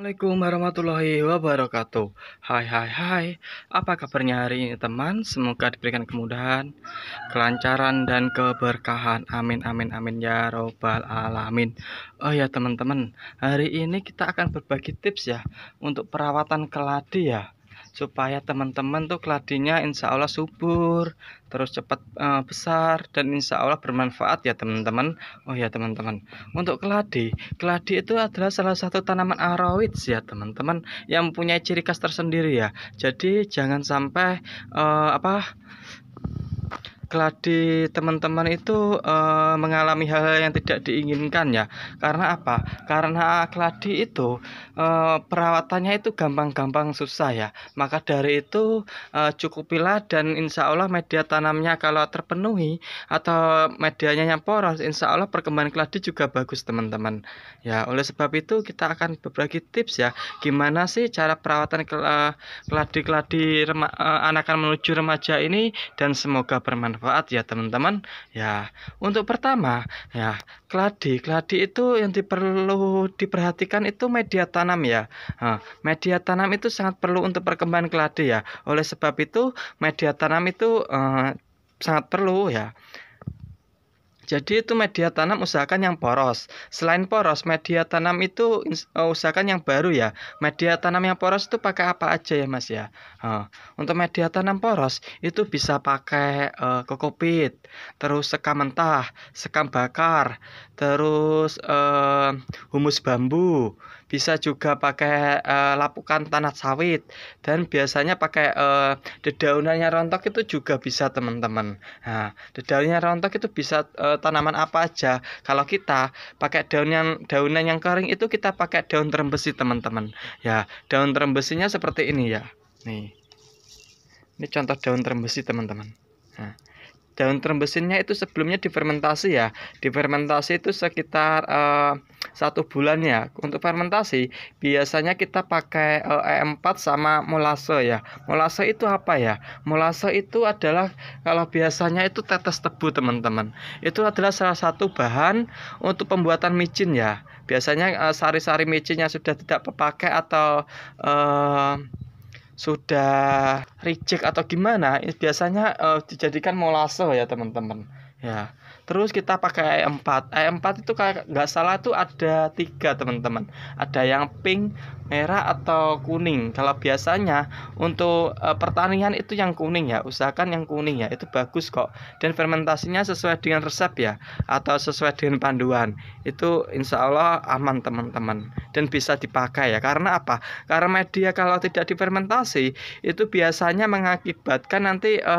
Assalamualaikum warahmatullahi wabarakatuh Hai hai hai Apa kabarnya hari ini teman Semoga diberikan kemudahan Kelancaran dan keberkahan Amin amin amin ya robbal alamin Oh ya teman-teman Hari ini kita akan berbagi tips ya Untuk perawatan keladi ya supaya teman-teman tuh keladinya insya Allah subur terus cepat e, besar dan insya Allah bermanfaat ya teman-teman oh ya teman-teman untuk keladi keladi itu adalah salah satu tanaman arawit ya teman-teman yang punya ciri khas tersendiri ya jadi jangan sampai e, apa gladi teman-teman itu e, mengalami hal-hal yang tidak diinginkan ya. Karena apa? Karena gladi itu e, perawatannya itu gampang-gampang susah ya. Maka dari itu e, cukupilah dan insya Allah media tanamnya kalau terpenuhi atau medianya yang poros, insya Allah perkembangan gladi juga bagus teman-teman. Ya, oleh sebab itu kita akan berbagi tips ya. Gimana sih cara perawatan gladi-gladi rema, anakan menuju remaja ini dan semoga bermanfaat bermanfaat ya teman-teman ya untuk pertama ya keladi keladi itu yang perlu diperhatikan itu media tanam ya nah, media tanam itu sangat perlu untuk perkembangan keladi ya oleh sebab itu media tanam itu eh, sangat perlu ya jadi itu media tanam usahakan yang poros. Selain poros, media tanam itu eh, usahakan yang baru ya. Media tanam yang poros itu pakai apa aja ya Mas ya? untuk media tanam poros itu bisa pakai uh, kokopit, terus sekam mentah, sekam bakar, terus uh, humus bambu, bisa juga pakai uh, lapukan tanah sawit dan biasanya pakai uh, dedaunannya rontok itu juga bisa teman-teman. Nah, dedaunannya rontok itu bisa uh, tanaman apa aja. Kalau kita pakai daun yang daunan yang kering itu kita pakai daun terembesi teman-teman. Ya, daun terembesinya seperti ini ya. Nih. Ini contoh daun terembesi teman-teman. Nah daun trembesinnya itu sebelumnya difermentasi ya difermentasi itu sekitar uh, satu bulan ya untuk fermentasi biasanya kita pakai uh, eh, E4 sama molase ya molase itu apa ya molase itu adalah kalau biasanya itu tetes tebu teman-teman itu adalah salah satu bahan untuk pembuatan micin ya biasanya eh, sari-sari uh, sari micinnya sudah tidak terpakai atau uh, sudah reject atau gimana, biasanya uh, dijadikan molase ya teman-teman. Ya, terus kita pakai E4 E4 eh, itu kayak nggak salah tuh ada tiga teman-teman ada yang pink merah atau kuning kalau biasanya untuk e, pertanian itu yang kuning ya usahakan yang kuning ya itu bagus kok dan fermentasinya sesuai dengan resep ya atau sesuai dengan panduan itu insya Allah aman teman-teman dan bisa dipakai ya karena apa karena media kalau tidak difermentasi itu biasanya mengakibatkan nanti e,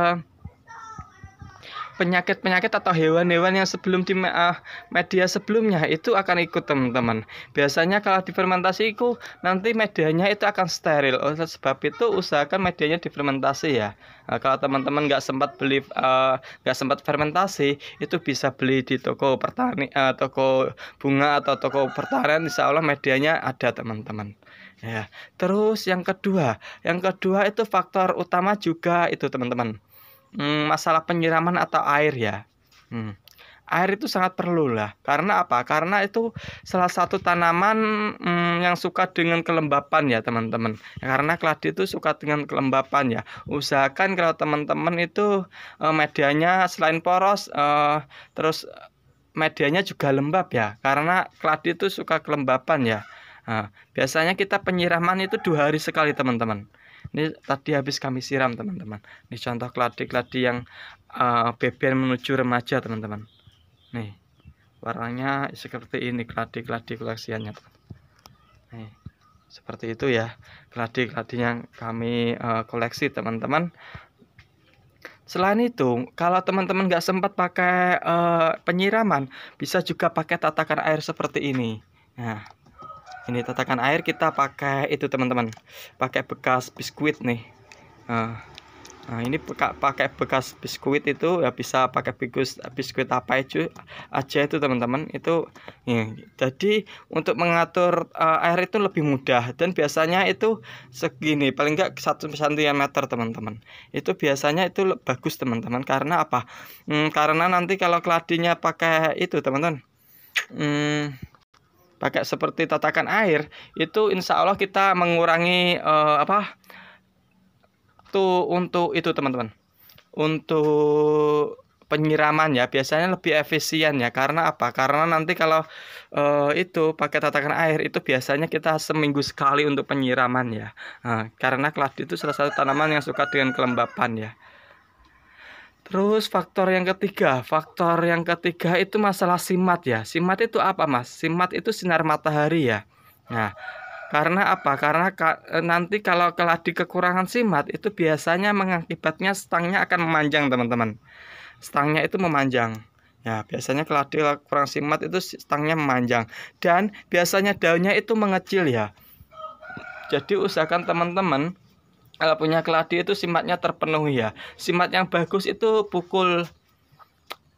penyakit-penyakit atau hewan-hewan yang sebelum di uh, media sebelumnya itu akan ikut teman-teman. Biasanya kalau difermentasi itu nanti medianya itu akan steril. Oleh sebab itu usahakan medianya difermentasi ya. Nah, kalau teman-teman nggak sempat beli ah, nggak uh, sempat fermentasi itu bisa beli di toko pertani uh, toko bunga atau toko pertanian insya Allah medianya ada teman-teman. Ya. Terus yang kedua, yang kedua itu faktor utama juga itu teman-teman hmm, masalah penyiraman atau air ya. Hmm. Air itu sangat perlu lah. Karena apa? Karena itu salah satu tanaman hmm, yang suka dengan kelembapan ya teman-teman. Karena keladi itu suka dengan kelembapan ya. Usahakan kalau teman-teman itu eh, medianya selain poros, eh, terus medianya juga lembab ya. Karena keladi itu suka kelembapan ya. Nah, biasanya kita penyiraman itu dua hari sekali teman-teman ini tadi habis kami siram teman-teman ini contoh keladi-keladi yang uh, menuju remaja teman-teman nih warnanya seperti ini keladi-keladi koleksiannya teman. nih seperti itu ya keladi-keladi yang kami uh, koleksi teman-teman Selain itu, kalau teman-teman nggak sempat pakai uh, penyiraman, bisa juga pakai tatakan air seperti ini. Nah, ini tatakan air kita pakai itu teman-teman pakai bekas biskuit nih nah, ini pakai bekas biskuit itu ya bisa pakai biskuit biskuit apa itu aja itu teman-teman itu ya, jadi untuk mengatur uh, air itu lebih mudah dan biasanya itu segini paling nggak satu cm teman-teman itu biasanya itu bagus teman-teman karena apa hmm, karena nanti kalau keladinya pakai itu teman-teman hmm, pakai seperti tatakan air itu insya Allah kita mengurangi uh, apa tuh untuk itu teman-teman untuk penyiraman ya biasanya lebih efisien ya karena apa karena nanti kalau uh, itu pakai tatakan air itu biasanya kita seminggu sekali untuk penyiraman ya nah, karena keladi itu salah satu tanaman yang suka dengan kelembapan ya Terus faktor yang ketiga, faktor yang ketiga itu masalah simat ya. Simat itu apa mas? Simat itu sinar matahari ya. Nah, karena apa? Karena ka, e, nanti kalau keladi kekurangan simat itu biasanya mengakibatnya stangnya akan memanjang teman-teman. Stangnya itu memanjang. Ya, biasanya keladi kurang simat itu stangnya memanjang dan biasanya daunnya itu mengecil ya. Jadi usahakan teman-teman kalau punya keladi itu simatnya terpenuhi ya simat yang bagus itu pukul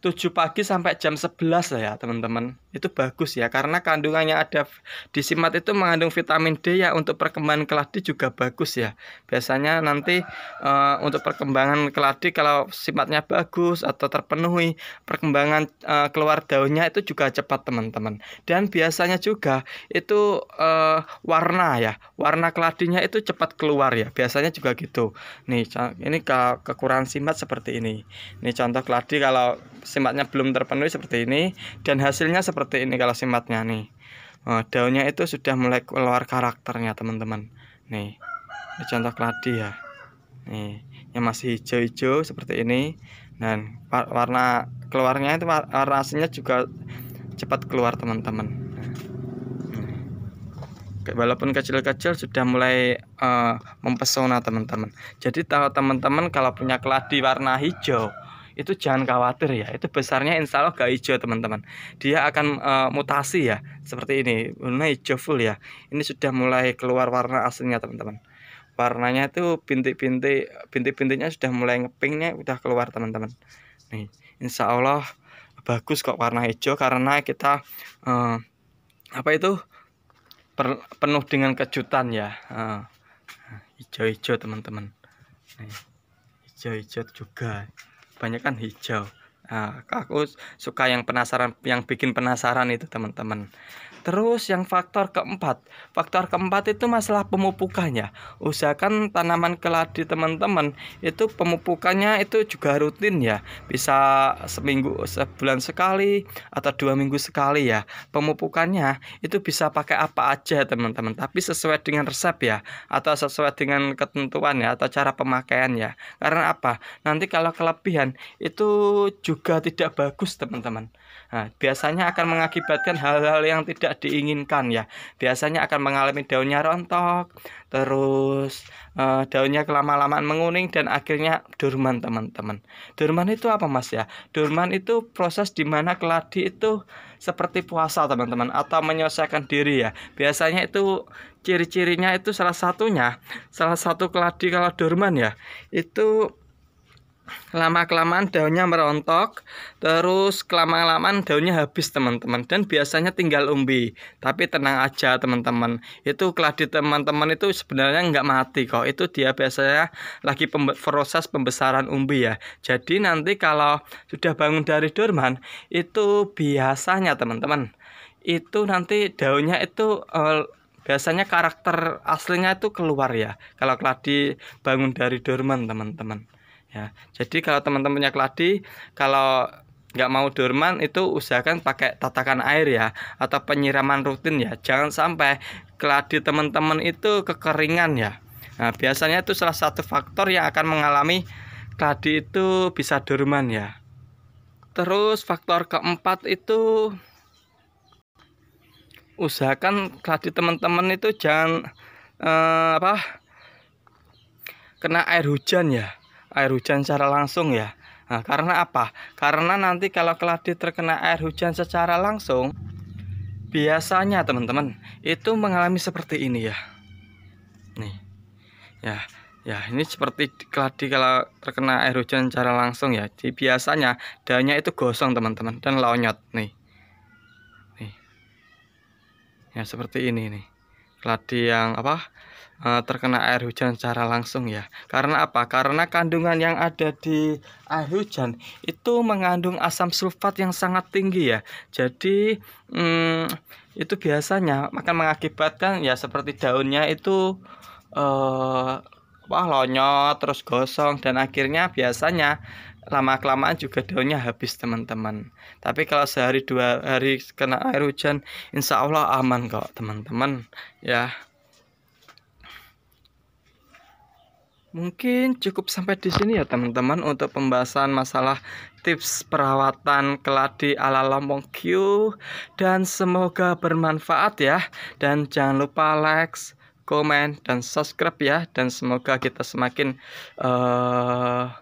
7 pagi sampai jam 11 lah ya teman-teman itu bagus ya karena kandungannya ada di simat itu mengandung vitamin D ya untuk perkembangan keladi juga bagus ya biasanya nanti uh, untuk perkembangan keladi kalau simatnya bagus atau terpenuhi perkembangan uh, keluar daunnya itu juga cepat teman-teman dan biasanya juga itu uh, warna ya warna keladinya itu cepat keluar ya biasanya juga gitu nih ini ke kekurangan simat seperti ini ini contoh keladi kalau simatnya belum terpenuhi seperti ini dan hasilnya seperti ini kalau simatnya nih oh, daunnya itu sudah mulai keluar karakternya teman-teman nih ini contoh keladi ya nih yang masih hijau-hijau seperti ini dan warna keluarnya itu warna aslinya juga cepat keluar teman-teman walaupun kecil-kecil sudah mulai uh, mempesona teman-teman jadi kalau teman-teman kalau punya keladi warna hijau itu jangan khawatir ya itu besarnya insya Allah gak hijau teman-teman dia akan e, mutasi ya seperti ini warna hijau full ya ini sudah mulai keluar warna aslinya teman-teman warnanya itu bintik-bintik bintik-bintiknya sudah mulai ngepingnya udah keluar teman-teman nih insya Allah bagus kok warna hijau karena kita e, apa itu per, penuh dengan kejutan ya e, hijau-hijau teman-teman hijau-hijau juga kebanyakan hijau nah, aku suka yang penasaran yang bikin penasaran itu teman-teman Terus yang faktor keempat, faktor keempat itu masalah pemupukannya. Usahakan tanaman keladi teman-teman itu pemupukannya itu juga rutin ya, bisa seminggu sebulan sekali atau dua minggu sekali ya. Pemupukannya itu bisa pakai apa aja teman-teman, tapi sesuai dengan resep ya atau sesuai dengan ketentuan ya atau cara pemakaian ya. Karena apa? Nanti kalau kelebihan itu juga tidak bagus teman-teman. Nah, biasanya akan mengakibatkan hal-hal yang tidak tidak diinginkan ya biasanya akan mengalami daunnya rontok terus uh, daunnya kelama-lamaan menguning dan akhirnya durman teman-teman durman itu apa mas ya durman itu proses di mana keladi itu seperti puasa teman-teman atau menyelesaikan diri ya biasanya itu ciri-cirinya itu salah satunya salah satu keladi kalau durman ya itu lama-kelamaan daunnya merontok, terus kelama-kelamaan daunnya habis teman-teman dan biasanya tinggal umbi. Tapi tenang aja teman-teman, itu keladi teman-teman itu sebenarnya nggak mati kok. Itu dia biasanya lagi pembe proses pembesaran umbi ya. Jadi nanti kalau sudah bangun dari dorman, itu biasanya teman-teman itu nanti daunnya itu uh, biasanya karakter aslinya itu keluar ya kalau keladi bangun dari dorman teman-teman ya jadi kalau teman-temannya teman keladi kalau nggak mau dorman itu usahakan pakai tatakan air ya atau penyiraman rutin ya jangan sampai keladi teman-teman itu kekeringan ya nah, biasanya itu salah satu faktor yang akan mengalami keladi itu bisa dorman ya terus faktor keempat itu usahakan keladi teman-teman itu jangan eh, apa kena air hujan ya air hujan secara langsung ya. Nah, karena apa? Karena nanti kalau keladi terkena air hujan secara langsung, biasanya teman-teman itu mengalami seperti ini ya. Nih, ya, ya ini seperti keladi kalau terkena air hujan secara langsung ya. Jadi biasanya daunnya itu gosong teman-teman dan lonyot nih. Nih, ya seperti ini nih keladi yang apa eh, terkena air hujan secara langsung ya. Karena apa? Karena kandungan yang ada di air hujan itu mengandung asam sulfat yang sangat tinggi ya. Jadi hmm, itu biasanya akan mengakibatkan ya seperti daunnya itu eh, wah lonyot terus gosong dan akhirnya biasanya lama kelamaan juga daunnya habis teman-teman tapi kalau sehari dua hari kena air hujan insya Allah aman kok teman-teman ya mungkin cukup sampai di sini ya teman-teman untuk pembahasan masalah tips perawatan keladi ala lompong Q dan semoga bermanfaat ya dan jangan lupa like komen dan subscribe ya dan semoga kita semakin uh,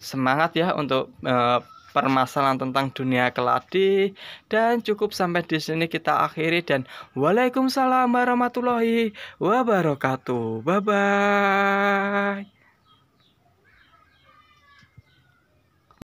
semangat ya untuk uh, permasalahan tentang dunia keladi dan cukup sampai di sini kita akhiri dan waalaikumsalam warahmatullahi wabarakatuh. Bye bye.